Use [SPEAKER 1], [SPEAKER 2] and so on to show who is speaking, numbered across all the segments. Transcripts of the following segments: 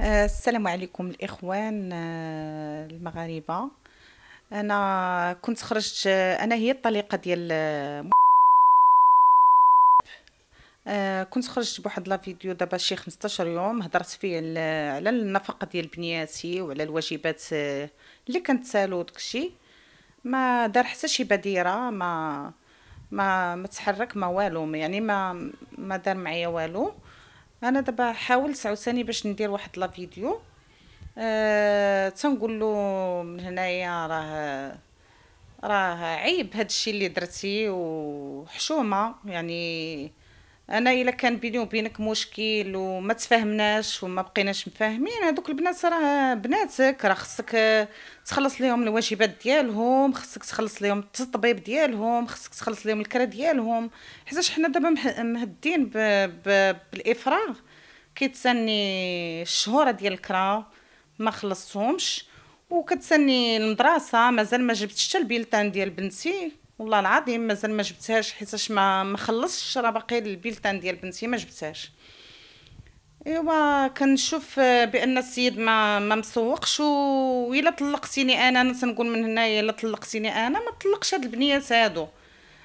[SPEAKER 1] آه، السلام عليكم الاخوان آه، المغاربه انا كنت خرجت آه، انا هي الطليقه ديال كنت خرجت بواحد لا فيديو دابا شي 15 يوم هضرت فيه على النفقه ديال بنياتي وعلى الواجبات اللي كنتسالو داكشي ما دار حتى شي بديره ما ما ما تحرك ما والو يعني ما ما دار معايا والو انا دابا حاولت عاوتاني باش ندير واحد لا فيديو أه تنقول له من هنايا راه راه عيب هذا الشيء اللي درتي وحشومه يعني انا الا كان بيني وبينك مشكل وما تفاهمناش وما بقيناش مفاهمين هذوك البنات راه بناتك راه خصك تخلص لهم الواجبات ديالهم خصك تخلص لهم التطبيب ديالهم خصك تخلص لهم الكرا ديالهم حيت حنا دابا مهدين ب... ب... بالافراغ كيتسني الشهور ديال الكرا ما خلصتهمش وكتسني المدرسه مازال ما جبتش حتى البيلتان ديال بنتي والله العظيم مازال ما جبتهاش حيتاش ما ما خلصتش راه باقي البيلتان ديال بنتي ما جبتهاش ايوا كنشوف بان السيد ما ما مسوقش ويلا طلقتيني انا انا تنقول من هنايا الا طلقتيني انا ما طلقش هاد البنيات هادو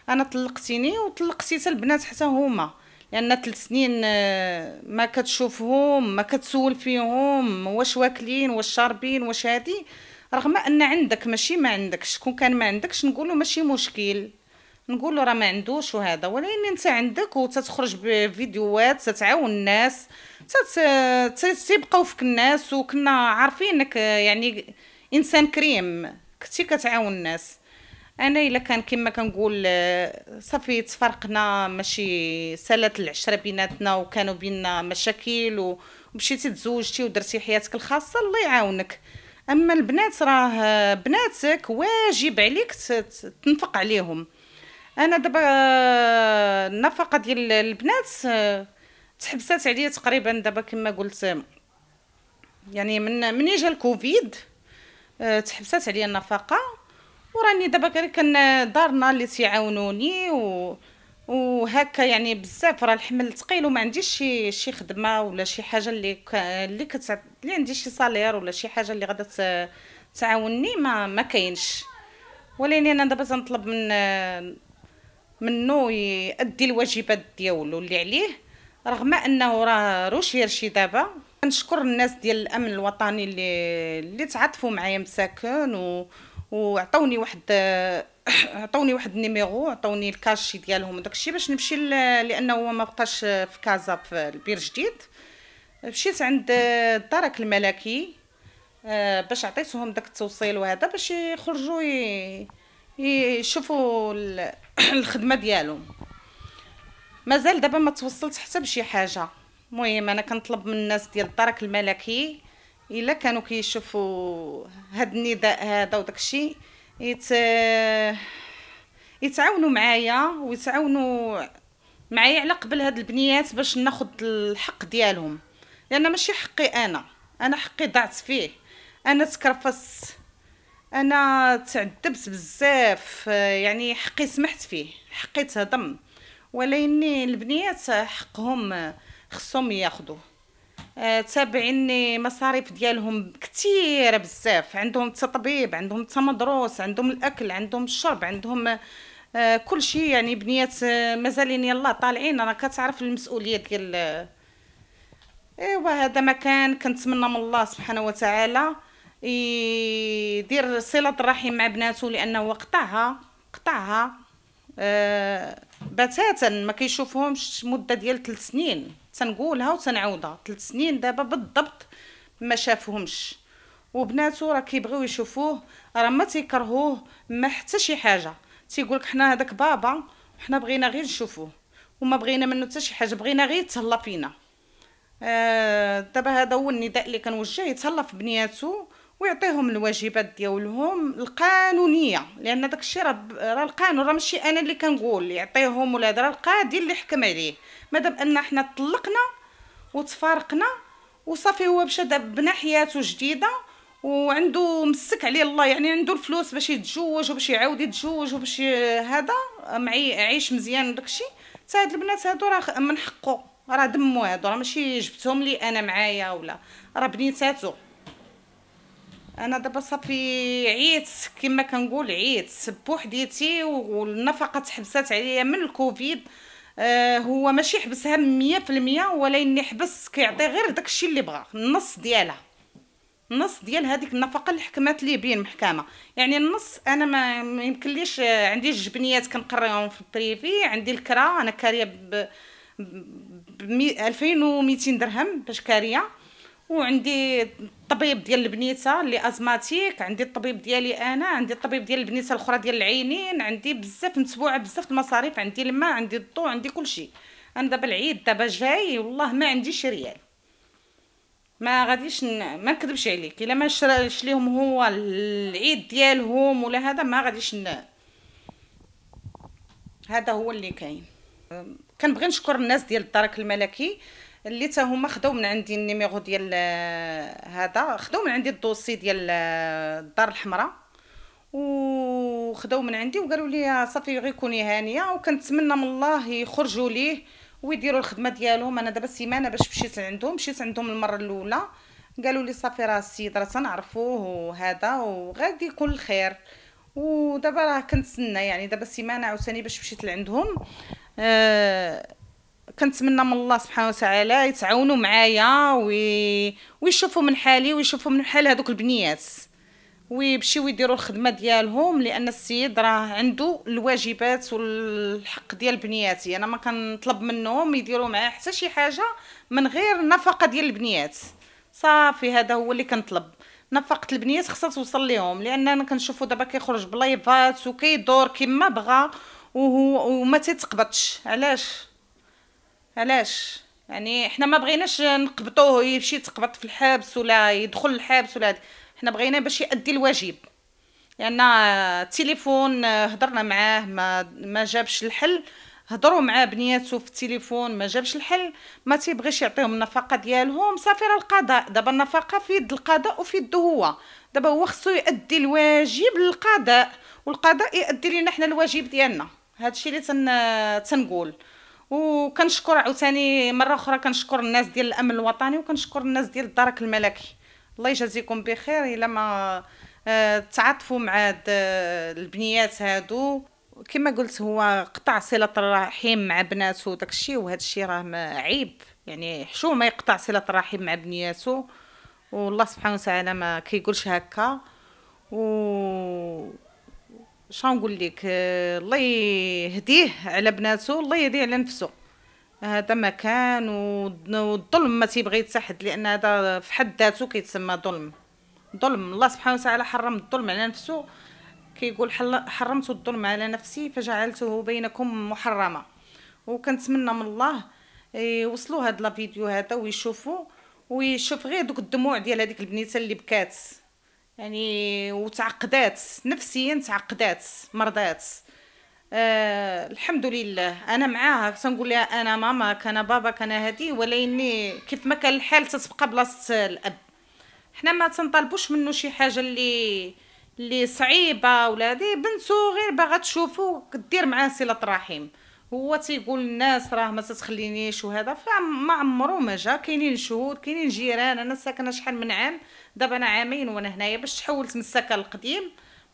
[SPEAKER 1] انا طلقتيني وطلقتي حتى البنات حتى هما لان ثلاث سنين آه، ما كتشوفهم ما كتسول فيهم واش واكلين واش شاربين واش هادي رغم ان عندك ماشي ما عندكش كون كان ما عندكش نقولوا ماشي مشكل نقولوا راه ما عندوش وهذا ولكن انت عندك وتتخرج بفيديوهات تتعاون الناس تيبقاو فيك الناس وكنا عارفينك يعني انسان كريم كنتي كتعاون الناس انا الا كان كما كنقول صافي تفرقنا ماشي سالات العشره بيناتنا وكانوا بينا مشاكل ومشيتي تزوجتي ودرتي حياتك الخاصه الله يعاونك اما البنات راه بناتك واجب عليك تنفق عليهم انا دابا آه، النفقه ديال البنات آه، تحبسات عليا تقريبا دابا كما قلت يعني من من جا الكوفيد آه، تحبسات عليا النفقه وراني دابا غير كان دارنا اللي تيعاونوني و وهكا يعني بزاف راه الحمل ثقيل وما عنديش شي شي خدمه ولا شي حاجه اللي ك... اللي كت... اللي عندي شي صالير ولا شي حاجه اللي غادا ت... تعاوني ما ما كاينش ولكن انا دابا تنطلب من منو يأدي الواجبات ديالو اللي عليه رغم انه راه روشير شي دابا كنشكر الناس ديال الامن الوطني اللي اللي تعاطفوا معايا مساكن و... وعطوني واحد عطوني واحد النيميرو عطوني الكاشي ديالهم داكشي باش نمشي لانه ما بقاش في كازا في البير جديد مشيت عند الدرك الملكي آه، باش عطيتهم داك التوصيل وهذا باش يخرجوا يشوفوا الخدمه ديالهم مازال دابا ما توصلت حتى بشي حاجه المهم انا كنطلب من الناس ديال الدرك الملكي الا كانوا كيشوفوا هاد النداء هذا وداكشي يت... يتعاونوا معايا ويتعاونوا معايا على قبل هاد البنيات باش ناخد الحق ديالهم لان ماشي حقي انا انا حقي ضعت فيه انا تكرفست انا تعذبت بزاف يعني حقي سمحت فيه حقي تهضم ولكن البنيات حقهم خصهم ياخذوه آه، تابعيني مصاريف ديالهم كثيره بزاف عندهم تطبيب عندهم تمدروس عندهم الاكل عندهم الشرب عندهم آه، كل شيء يعني بنيات آه، مازالين يلا طالعين انا كتعرف المسؤوليه ديال ايوا هذا مكان كنتمنى من الله سبحانه وتعالى يدير صله الرحم مع بناته لانه قطعها قطعها بتاتا ما كيشوفهمش مده ديال 3 سنين تنقولها وتنعاودها ثلاث سنين دابا بالضبط ما شافهمش وبناتو راه كيبغيو يشوفوه راه ما تيكرهوه ما حتى شي حاجه تيقول لك حنا هذاك بابا وحنا بغينا غير نشوفوه وما بغينا منه حتى شي حاجه بغينا غير يتهلا فينا آه دابا هذا هو النداء اللي كنوجه يتهلا في بنياتو ويعطيهم الواجبات ديالهم القانونيه لان داكشي الشيء راه القانون راه ماشي انا اللي كنقول يعطيهم ولا راه القاضي اللي حكم عليه مادام ان حنا طلقنا وتفارقنا وصافي هو دابا بنا حياته جديده وعنده مسك عليه الله يعني عنده الفلوس باش يتزوج وباش يعاود يتزوج وباش هذا معي عيش مزيان داكشي حتى هاد البنات هادو راه من حقه راه دمو هادو راه ماشي جبتهم لي انا معايا ولا راه بنيتاتو انا دابا صافي عيت كما كنقول عيت بوحديتي والنفقه تحبسات عليا من الكوفيد آه هو ماشي يحبسها 100% ولكن يحبس كيعطي غير داكشي اللي بغا النص ديالها النص ديال هذيك النفقه اللي حكمات ليه بين المحكمه يعني النص انا ما يمكنليش آه، عندي الجبنيات كنقريهم في البريفي عندي الكرا انا كاريه ب ألفين وميتين درهم باش كاريه وعندي الطبيب ديال البنيته اللي ازماتيك عندي الطبيب ديالي انا عندي الطبيب ديال البنيته الاخرى ديال العينين عندي بزاف متبوعه بزاف المصاريف عندي الماء عندي الضو عندي كل شيء انا دابا العيد دابا جاي والله ما عندي شي ريال ما غاديش ما نكذبش عليك الا ما شراش ليهم هو العيد ديالهم ولا هذا ما غاديش هذا هو اللي كاين كنبغي نشكر الناس ديال الدرك الملكي اللي تا هما خداو من عندي النيميرو ديال آه، هذا خداو من عندي الدوسي ديال آه، الدار الحمراء وخداو من عندي وقالوا لي آه، صافي غير كوني هانيه وكنتمنى من الله يخرجوا ليه ويديروا الخدمه ديالهم انا دابا سيمانه باش مشيت عندهم مشيت عندهم المره الاولى قالوا لي صافي راه السيد راه تنعرفوه وهذا وغادي يكون الخير ودابا راه كنتسنى يعني دابا سيمانه عاوتاني باش مشيت لعندهم آه كنتمنى من الله سبحانه وتعالى يتعاونوا معايا وي... ويشوفوا من حالي ويشوفوا من حال هذوك البنيات ويمشيو يديروا الخدمه ديالهم لان السيد راه عنده الواجبات والحق ديال بنياتي انا ما كنطلب منهم يديروا معايا حتى شي حاجه من غير نفقه ديال البنيات صافي هذا هو اللي كنطلب نفقه البنيات خصها توصل لهم لان انا كنشوفو دابا كيخرج بلايفات وكيدور كما بغا وهو وما تيتقبطش علاش علاش يعني حنا ما بغيناش نقبطوه يمشي يتقبط في الحبس ولا يدخل الحبس ولا حنا بغينا باش يأدي الواجب لان يعني التليفون آه، هضرنا معاه ما ما جابش الحل هضروا مع بنياتو في التليفون ما جابش الحل ما تيبغيش يعطيهم النفقه ديالهم صافي راه القضاء دابا النفقه في يد القضاء وفي يد هو دابا هو خصو يؤدي الواجب للقضاء والقضاء يؤدي لنا حنا الواجب ديالنا هادشي اللي تن... تنقول وكنشكر عاوتاني مره اخرى كنشكر الناس ديال الامن الوطني وكنشكر الناس ديال الدرك الملكي الله يجازيكم بخير الا ما آه، تعاطفوا مع هاد آه، البنيات هادو كما قلت هو قطع صله الرحم مع بناته داكشي وهذا الشيء راه عيب يعني حشو ما يقطع صله الرحم مع بنياتو والله سبحانه وتعالى ما كيقولش هكا و شنو نقول لك آه، الله يهديه على بناته الله يهديه على نفسه هذا مكان والظلم ما تيبغي يتحد لان هذا في حد ذاته كيتسمى ظلم ظلم الله سبحانه وتعالى حرم الظلم على نفسه كيقول حرمت الظلم على نفسي فجعلته بينكم محرمه وكنتمنى من الله يوصلوا هاد لا فيديو هذا ويشوفوا ويشوف غير دوك الدموع ديال هذيك البنيته اللي بكات يعني وتعقدات نفسيا تعقدات مرضات أه الحمد لله انا معاها تنقول لها انا ماما كان بابا كان هادي ولكن كيف ما كان الحال تتبقى بلاصه الاب حنا ما تنطلبوش منه شي حاجه اللي اللي صعيبه ولا هادي بنتو غير باغا تشوفو دير معاه صله رحم هو تيقول الناس راه ما تتخلينيش وهذا فما عمرو ما جا كاينين شهور كاينين جيران انا ساكنه شحال من عام دابا انا عامين وانا هنايا باش تحولت من السكن القديم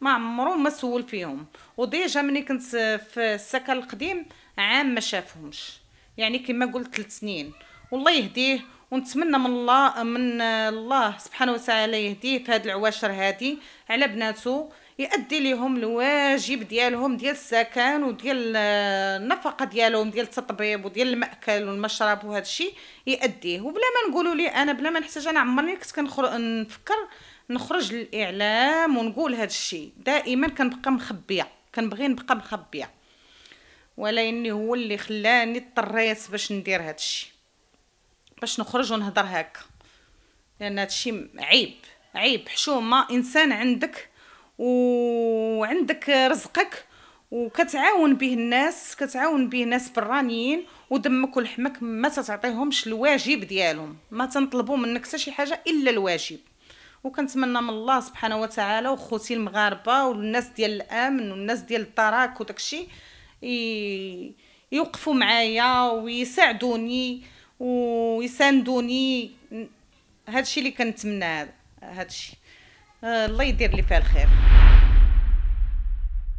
[SPEAKER 1] ما عمرو ما سول فيهم وديجا ملي كنت في السكن القديم عام ما شافهمش يعني كما قلت 3 سنين والله يهديه ونتمنى من الله من الله سبحانه وتعالى يهديه في هاد العواشر هادي على بناتو يؤدي لهم الواجب ديالهم ديال السكن وديال آه، النفقه ديالهم ديال التطبيب وديال الماكل والمشرب وهذا الشيء يؤديه وبلا ما نقولوا لي انا بلا ما نحتاج انا عمرني كنت كنخرج نفكر نخرج للاعلام ونقول هذا الشيء دائما كنبقى مخبيه كنبغي نبقى مخبيه اني هو اللي خلاني اضطريت باش ندير هذا الشيء باش نخرج ونهضر هكا لان هادشي عيب عيب حشومه انسان عندك وعندك رزقك وكتعاون به الناس كتعاون به ناس برانيين ودمك ولحمك ما تعطيهمش الواجب ديالهم ما تنطلبوا منك حتى شي حاجه الا الواجب وكنتمنى من الله سبحانه وتعالى وخوتي المغاربه والناس ديال الامن والناس ديال الطراك وداكشي يوقفوا معايا ويساعدوني ويساندوني هادشي اللي كنتمنى هذا هادشي آه، الله يدير لي فيها الخير